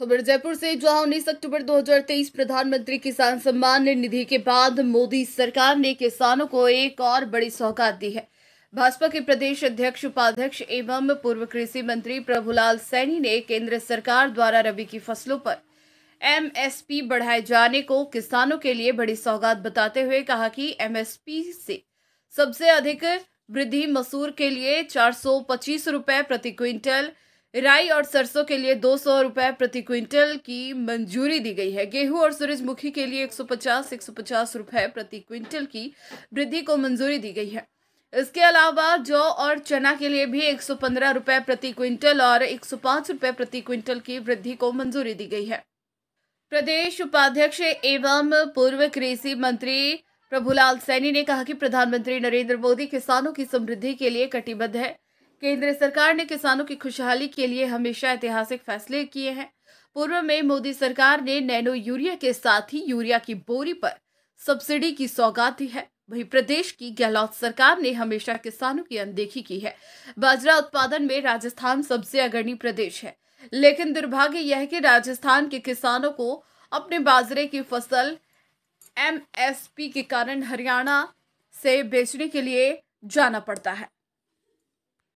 खबर जयपुर से जहां उन्नीस अक्टूबर 2023 प्रधानमंत्री किसान सम्मान निधि के बाद मोदी सरकार ने किसानों को एक और बड़ी सौगात दी है भाजपा के प्रदेश अध्यक्ष उपाध्यक्ष एवं पूर्व कृषि मंत्री प्रभुलाल सैनी ने केंद्र सरकार द्वारा रबी की फसलों पर एमएसपी बढ़ाए जाने को किसानों के लिए बड़ी सौगात बताते हुए कहा कि एमएसपी से सबसे अधिक वृद्धि मसूर के लिए चार सौ पच्चीस प्रति क्विंटल राई और सरसों के लिए दो सौ रुपये प्रति क्विंटल की मंजूरी दी गई है गेहूं और सूरजमुखी के लिए 150 पचास रुपए प्रति क्विंटल की वृद्धि को मंजूरी दी गई है इसके अलावा जौ और चना के लिए भी 115 रुपए प्रति क्विंटल और 105 रुपए प्रति क्विंटल की वृद्धि को मंजूरी दी गई है प्रदेश उपाध्यक्ष एवं पूर्व कृषि मंत्री प्रभुलाल सैनी ने कहा कि प्रधानमंत्री नरेंद्र मोदी किसानों की समृद्धि के लिए कटिबद्ध है केंद्र सरकार ने किसानों की खुशहाली के लिए हमेशा ऐतिहासिक फैसले किए हैं पूर्व में मोदी सरकार ने नैनो यूरिया के साथ ही यूरिया की बोरी पर सब्सिडी की सौगात दी है वहीं प्रदेश की गहलोत सरकार ने हमेशा किसानों की अनदेखी की है बाजरा उत्पादन में राजस्थान सबसे अग्रणी प्रदेश है लेकिन दुर्भाग्य यह है कि राजस्थान के किसानों को अपने बाजरे की फसल एमएसपी के कारण हरियाणा से बेचने के लिए जाना पड़ता है